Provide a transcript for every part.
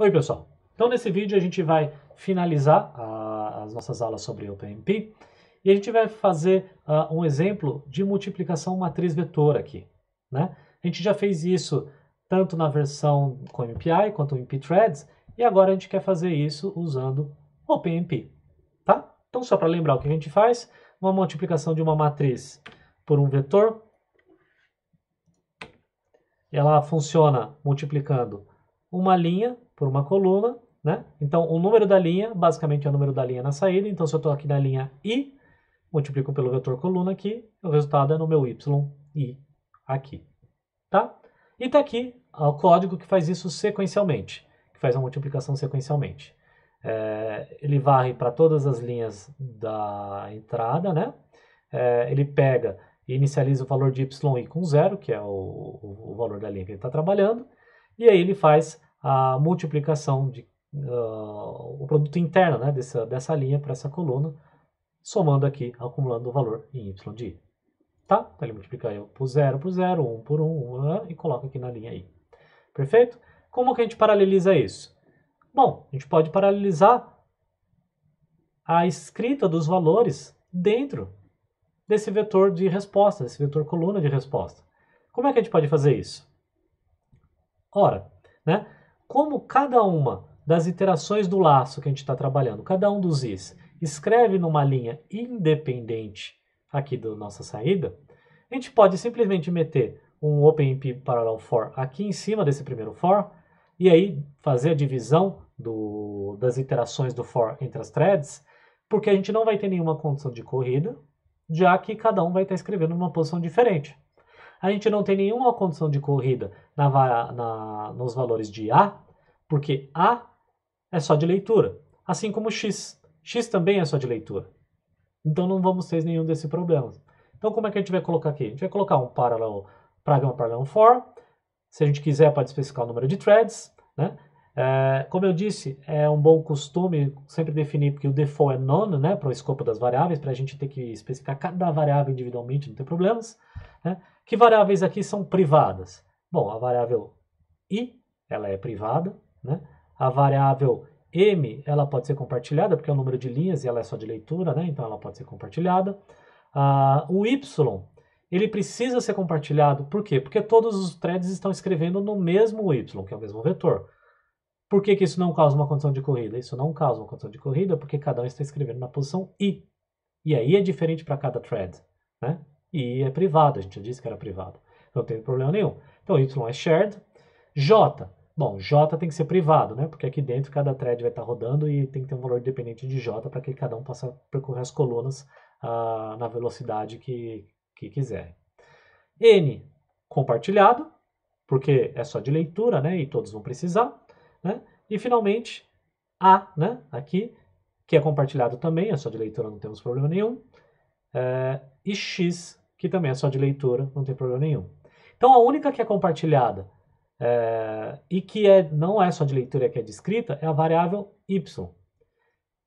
Oi pessoal, então nesse vídeo a gente vai finalizar a, as nossas aulas sobre OpenMP e a gente vai fazer uh, um exemplo de multiplicação matriz vetor aqui. Né? A gente já fez isso tanto na versão com MPI quanto MPThreads e agora a gente quer fazer isso usando OpenMP. Tá? Então só para lembrar o que a gente faz, uma multiplicação de uma matriz por um vetor ela funciona multiplicando uma linha por uma coluna, né? Então, o número da linha, basicamente, é o número da linha na saída. Então, se eu estou aqui na linha i, multiplico pelo vetor coluna aqui, o resultado é no meu y, i, aqui, tá? E está aqui o código que faz isso sequencialmente, que faz a multiplicação sequencialmente. É, ele varre para todas as linhas da entrada, né? É, ele pega e inicializa o valor de yi com zero, que é o, o valor da linha que ele está trabalhando, e aí ele faz a multiplicação de uh, o produto interno né, dessa, dessa linha para essa coluna, somando aqui, acumulando o valor em y de i. Tá? Então ele multiplica eu por 0 por 0, 1 um por 1 um, e coloca aqui na linha i. Perfeito? Como que a gente paraleliza isso? Bom, a gente pode paralelizar a escrita dos valores dentro desse vetor de resposta, desse vetor coluna de resposta. Como é que a gente pode fazer isso? Ora, né, como cada uma das iterações do laço que a gente está trabalhando, cada um dos is, escreve numa linha independente aqui da nossa saída, a gente pode simplesmente meter um OpenMP parallel for aqui em cima desse primeiro for, e aí fazer a divisão do, das iterações do for entre as threads, porque a gente não vai ter nenhuma condição de corrida, já que cada um vai estar escrevendo numa posição diferente a gente não tem nenhuma condição de corrida na, na, nos valores de A, porque A é só de leitura, assim como X. X também é só de leitura. Então não vamos ter nenhum desses problemas. Então como é que a gente vai colocar aqui? A gente vai colocar um paralelo pragma paralelo for, se a gente quiser pode especificar o número de threads, né? É, como eu disse, é um bom costume sempre definir porque o default é none, né, para o escopo das variáveis, para a gente ter que especificar cada variável individualmente, não ter problemas. Né? Que variáveis aqui são privadas? Bom, a variável i, ela é privada, né? A variável m, ela pode ser compartilhada, porque é o número de linhas e ela é só de leitura, né? Então ela pode ser compartilhada. Ah, o y, ele precisa ser compartilhado, por quê? Porque todos os threads estão escrevendo no mesmo y, que é o mesmo vetor. Por que, que isso não causa uma condição de corrida? Isso não causa uma condição de corrida porque cada um está escrevendo na posição i. E aí é diferente para cada thread, né? e é privado, a gente já disse que era privado, não tem problema nenhum. Então, Y é shared. J, bom, J tem que ser privado, né? Porque aqui dentro cada thread vai estar rodando e tem que ter um valor dependente de J para que cada um possa percorrer as colunas ah, na velocidade que, que quiser. N, compartilhado, porque é só de leitura, né? E todos vão precisar, né? E finalmente, A, né? Aqui, que é compartilhado também, é só de leitura, não temos problema nenhum é, e X, que também é só de leitura, não tem problema nenhum. Então a única que é compartilhada é, e que é, não é só de leitura, é que é de escrita, é a variável Y.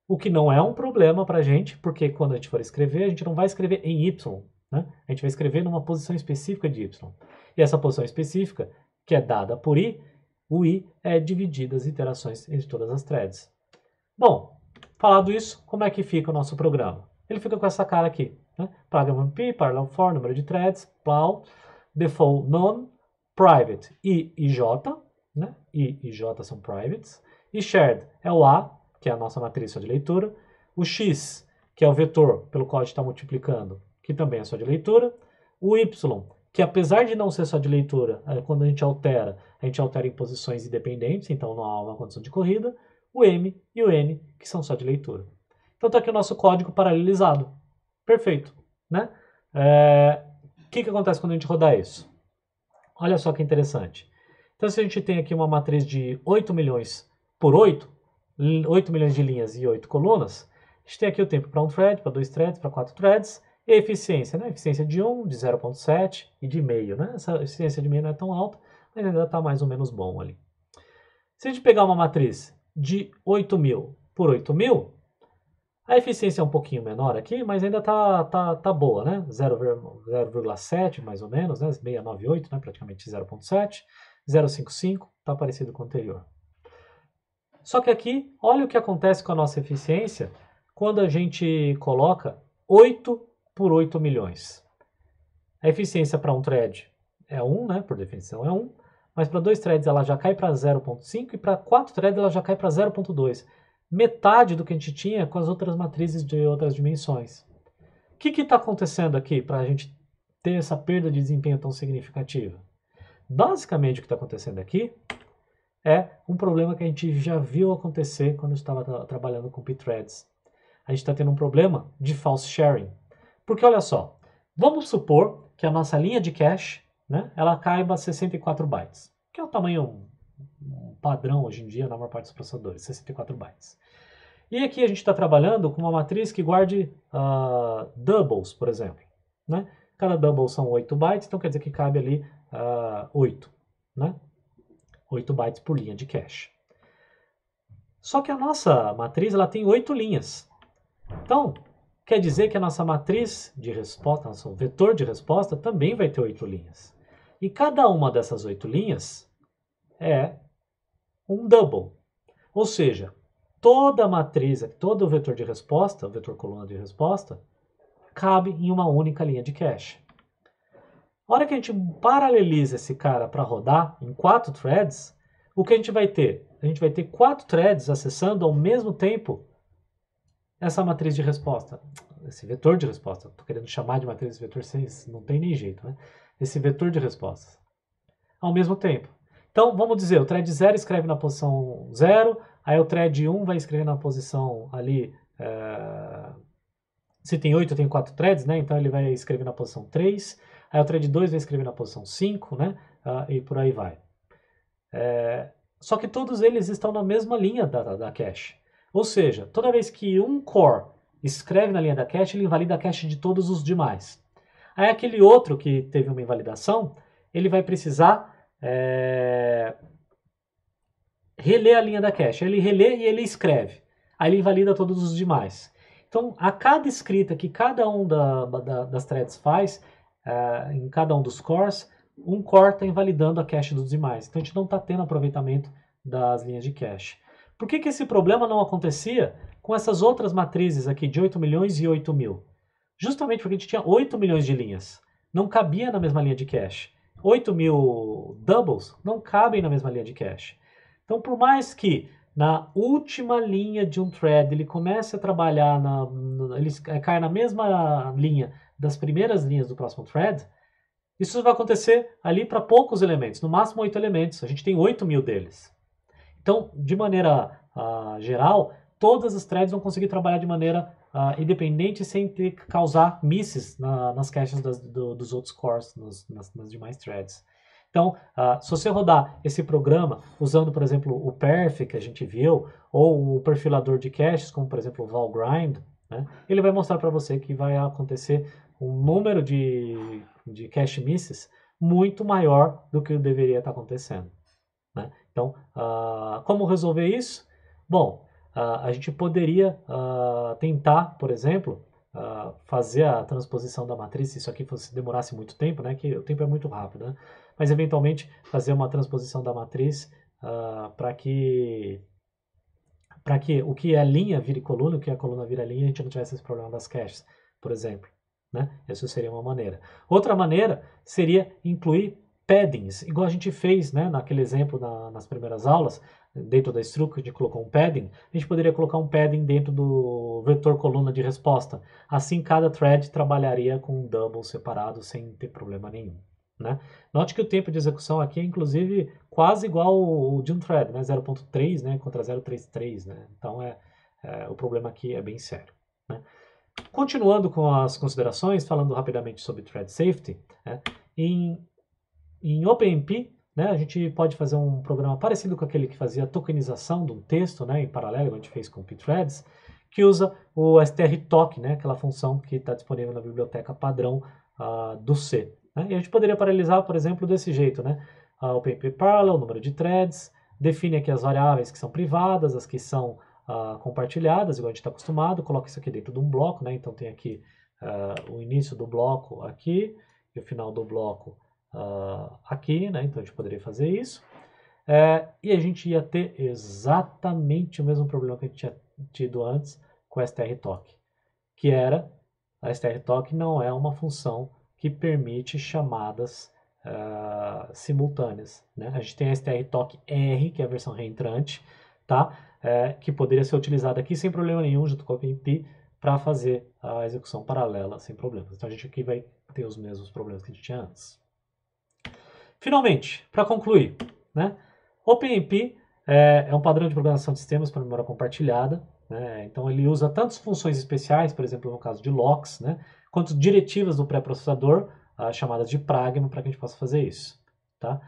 O que não é um problema para a gente, porque quando a gente for escrever, a gente não vai escrever em Y, né? A gente vai escrever numa posição específica de Y. E essa posição específica, que é dada por I, o I é dividido as interações entre todas as threads. Bom, falado isso, como é que fica o nosso programa? Ele fica com essa cara aqui. Né? p parallel for, número de threads, plow, default none, private I e J, né? I e J são privates, e shared é o A, que é a nossa matriz só de leitura, o X, que é o vetor pelo qual a gente está multiplicando, que também é só de leitura, o Y, que apesar de não ser só de leitura, é, quando a gente altera, a gente altera em posições independentes, então não há uma condição de corrida, o M e o N, que são só de leitura. Então está aqui o nosso código paralelizado. Perfeito né? O é, que, que acontece quando a gente rodar isso? Olha só que interessante. Então, se a gente tem aqui uma matriz de 8 milhões por 8, 8 milhões de linhas e 8 colunas, a gente tem aqui o tempo para um thread, para dois threads, para quatro threads, e eficiência, né? Eficiência de 1, de 0.7 e de meio, né? Essa eficiência de meio não é tão alta, mas ainda está mais ou menos bom ali. Se a gente pegar uma matriz de 8 mil por 8 mil, a eficiência é um pouquinho menor aqui, mas ainda tá, tá, tá boa, né? 0,7 mais ou menos, né? 698, né? praticamente 0,7. 0,55, tá parecido com o anterior. Só que aqui, olha o que acontece com a nossa eficiência quando a gente coloca 8 por 8 milhões. A eficiência para um thread é 1, né? Por definição é 1. Mas para dois threads ela já cai para 0.5 e para quatro threads ela já cai para 0.2 metade do que a gente tinha com as outras matrizes de outras dimensões. O que está acontecendo aqui para a gente ter essa perda de desempenho tão significativa? Basicamente, o que está acontecendo aqui é um problema que a gente já viu acontecer quando estava tra trabalhando com pthreads. A gente está tendo um problema de false sharing. Porque olha só, vamos supor que a nossa linha de cache né, ela caiba 64 bytes, que é o tamanho um padrão hoje em dia na maior parte dos processadores, 64 bytes. E aqui a gente está trabalhando com uma matriz que guarde uh, doubles, por exemplo. Né? Cada double são 8 bytes, então quer dizer que cabe ali uh, ah, 8. Né? 8 bytes por linha de cache. Só que a nossa matriz ela tem 8 linhas. Então, quer dizer que a nossa matriz de resposta, nosso vetor de resposta, também vai ter 8 linhas. E cada uma dessas 8 linhas é um double. Ou seja, toda a matriz, todo o vetor de resposta, o vetor coluna de resposta, cabe em uma única linha de cache. A hora que a gente paraleliza esse cara para rodar em quatro threads, o que a gente vai ter? A gente vai ter quatro threads acessando ao mesmo tempo essa matriz de resposta, esse vetor de resposta. Estou querendo chamar de matriz de vetor, sem, não tem nem jeito, né? Esse vetor de respostas. Ao mesmo tempo. Então, vamos dizer, o thread 0 escreve na posição 0, aí o thread 1 um vai escrever na posição ali. Eh, se tem 8, tem tenho 4 threads, né? Então ele vai escrever na posição 3. Aí o thread 2 vai escrever na posição 5, né? Uh, e por aí vai. É, só que todos eles estão na mesma linha da, da, da cache. Ou seja, toda vez que um core escreve na linha da cache, ele invalida a cache de todos os demais. Aí aquele outro que teve uma invalidação, ele vai precisar é, relê a linha da cache. Ele relê e ele escreve. Aí ele invalida todos os demais. Então, a cada escrita que cada um da, da, das threads faz, é, em cada um dos cores, um core está invalidando a cache dos demais. Então, a gente não está tendo aproveitamento das linhas de cache. Por que, que esse problema não acontecia com essas outras matrizes aqui de 8 milhões e 8 mil? Justamente porque a gente tinha 8 milhões de linhas. Não cabia na mesma linha de cache. 8 mil doubles não cabem na mesma linha de cache. Então, por mais que na última linha de um thread ele comece a trabalhar, na, ele eh, cai na mesma linha das primeiras linhas do próximo thread, isso vai acontecer ali para poucos elementos, no máximo oito elementos. A gente tem 8 mil deles. Então, de maneira uh, geral, todas as threads vão conseguir trabalhar de maneira uh, independente sem ter que causar misses na, nas caches das, do, dos outros cores, nos, nas, nas, demais threads. Então, uh, se você rodar esse programa usando, por exemplo, o perf que a gente viu, ou o perfilador de caches, como por exemplo o Valgrind, né, ele vai mostrar para você que vai acontecer um número de, de cache misses muito maior do que deveria estar tá acontecendo. Né? Então, uh, como resolver isso? Bom, a, ah, a gente poderia ah, tentar, por exemplo, ah, fazer a transposição da matriz, se isso aqui fosse, demorasse muito tempo, né, que o tempo é muito rápido, né, mas eventualmente fazer uma transposição da matriz para que para que o que é linha vire coluna, o que é coluna vira linha, a gente não tivesse esse problema das caches, por exemplo. Né? Essa seria uma maneira. Outra maneira seria incluir paddings, igual a gente fez né, naquele exemplo na, nas primeiras aulas, dentro da estrutura de colocou um padding, a gente poderia colocar um padding dentro do vetor coluna de resposta. Assim, cada thread trabalharia com um double separado sem ter problema nenhum. Né? Note que o tempo de execução aqui é, inclusive, quase igual ao de um thread, né? 0.3 né? contra 0.33. Né? Então, é, é, o problema aqui é bem sério. Né? Continuando com as considerações, falando rapidamente sobre thread safety, né? em em OpenMP, né, a gente pode fazer um programa parecido com aquele que fazia a tokenização de um texto, né, em paralelo, a gente fez com o Pthreads, que usa o strtok, né, aquela função que está disponível na biblioteca padrão uh, do C. Né? E a gente poderia paralelizar, por exemplo, desse jeito, né, uh, parallel, o número de threads, define aqui as variáveis que são privadas, as que são uh, compartilhadas, igual a gente está acostumado, coloca isso aqui dentro de um bloco, né, então tem aqui uh, o início do bloco aqui e o final do bloco uh, aqui, né? Então a gente poderia fazer isso. É, e a gente ia ter exatamente o mesmo problema que a gente tinha tido antes com a strTalk, que era a strTalk não é uma função que permite chamadas uh, simultâneas. Né? A gente tem a strTalk R, que é a versão reentrante, tá? É, que poderia ser utilizada aqui sem problema nenhum, junto com o PMP, para fazer a execução paralela sem problemas. Então a gente aqui vai ter os mesmos problemas que a gente tinha antes. Finalmente, para concluir, né? OpenMP é, é, um padrão de programação de sistemas para memória compartilhada. Né? Então, ele usa tantas funções especiais, por exemplo, no caso de locks, né? quanto diretivas do pré-processador, ah, chamadas de pragma, para que a gente possa fazer isso. Tá?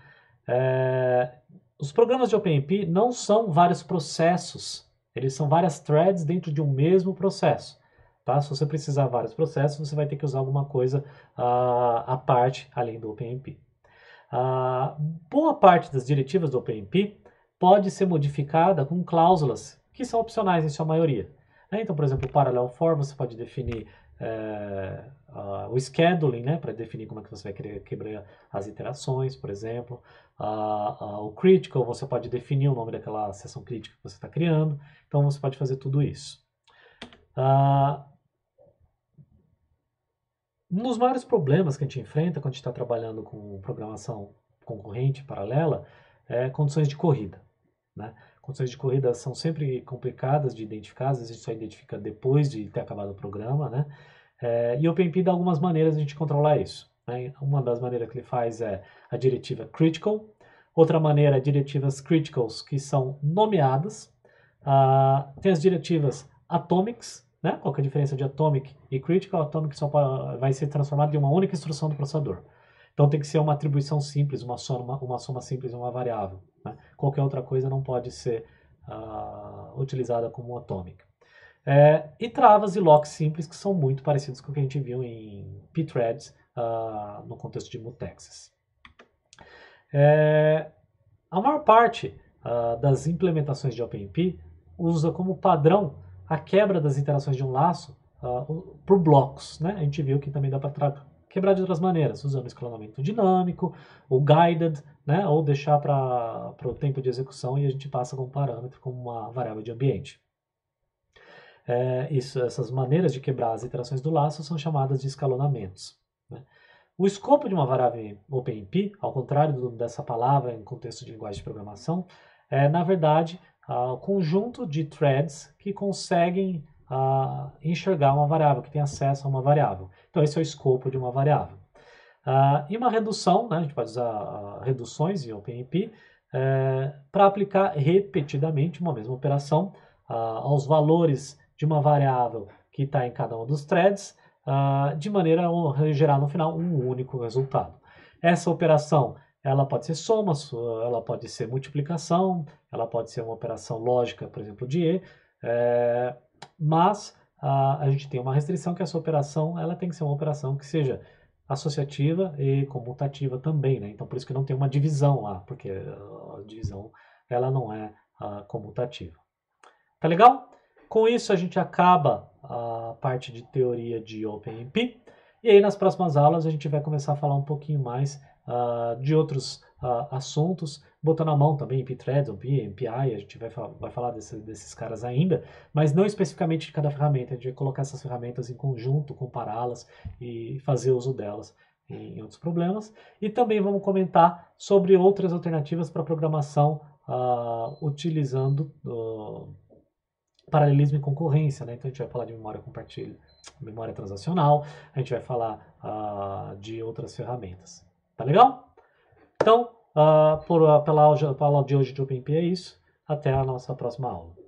É, os programas de OpenMP não são vários processos, eles são várias threads dentro de um mesmo processo. Tá? Se você precisar de vários processos, você vai ter que usar alguma coisa ah, à parte, além do OpenMP a ah, boa parte das diretivas do OpenMP pode ser modificada com cláusulas que são opcionais em sua maioria. Né? Então, por exemplo, o parallel for você pode definir é, uh, o scheduling, né, para definir como é que você vai querer quebrar as interações por exemplo. Uh, uh, o critical, você pode definir o nome daquela seção crítica que você está criando. Então, você pode fazer tudo isso. Uh, um dos maiores problemas que a gente enfrenta quando a gente está trabalhando com programação concorrente, paralela, é condições de corrida. Né? Condições de corrida são sempre complicadas de identificar, às vezes a gente só identifica depois de ter acabado o programa, né? É, e o OpenP dá algumas maneiras de a gente controlar isso. Né? Uma das maneiras que ele faz é a diretiva critical, outra maneira é diretivas criticals que são nomeadas, ah, tem as diretivas atomics, né? Qual é a diferença de Atomic e Critical? Atomic só vai ser transformado em uma única instrução do processador. Então tem que ser uma atribuição simples, uma soma, uma soma simples uma variável. Né? Qualquer outra coisa não pode ser uh, utilizada como Atomic. É, e travas e locks simples que são muito parecidos com o que a gente viu em pthreads uh, no contexto de mutexes. É, a maior parte uh, das implementações de OpenMP usa como padrão a quebra das interações de um laço uh, por blocos. Né? A gente viu que também dá para quebrar de outras maneiras, usando escalonamento dinâmico, ou guided, né? ou deixar para o tempo de execução e a gente passa como parâmetro, como uma variável de ambiente. É, isso, essas maneiras de quebrar as interações do laço são chamadas de escalonamentos. Né? O escopo de uma variável OpenMP, ao contrário do, dessa palavra em contexto de linguagem de programação, é, na verdade, uh, conjunto de threads que conseguem uh, enxergar uma variável, que tem acesso a uma variável. Então, esse é o escopo de uma variável. Uh, e uma redução, né, a gente pode usar reduções em OpenMP para é, aplicar repetidamente uma mesma operação aos valores de uma variável que está em cada um dos threads, de maneira a gerar no final um único resultado. Essa operação ela pode ser soma, ela pode ser multiplicação, ela pode ser uma operação lógica, por exemplo, de E, é, mas a, a, gente tem uma restrição que essa operação ela tem que ser uma operação que seja associativa e comutativa também, né? Então, por isso que não tem uma divisão lá, porque a divisão ela não é a, ah, comutativa. Tá legal? Com isso, a gente acaba a parte de teoria de OpenMP. E aí, nas próximas aulas, a gente vai começar a falar um pouquinho mais uh, de outros uh, assuntos, botando a mão também em p MPI, a gente vai, falar, vai falar desse, desses caras ainda, mas não especificamente de cada ferramenta, a gente vai colocar essas ferramentas em conjunto, compará-las e fazer uso delas em, em outros problemas. E também vamos comentar sobre outras alternativas para programação uh, utilizando paralelismo e concorrência, né? Então a gente vai falar de memória compartilhada, memória transacional, a gente vai falar uh, de outras ferramentas. Tá legal? Então, uh, por, uh, pela aula de hoje de OpenP é isso. Até a nossa próxima aula.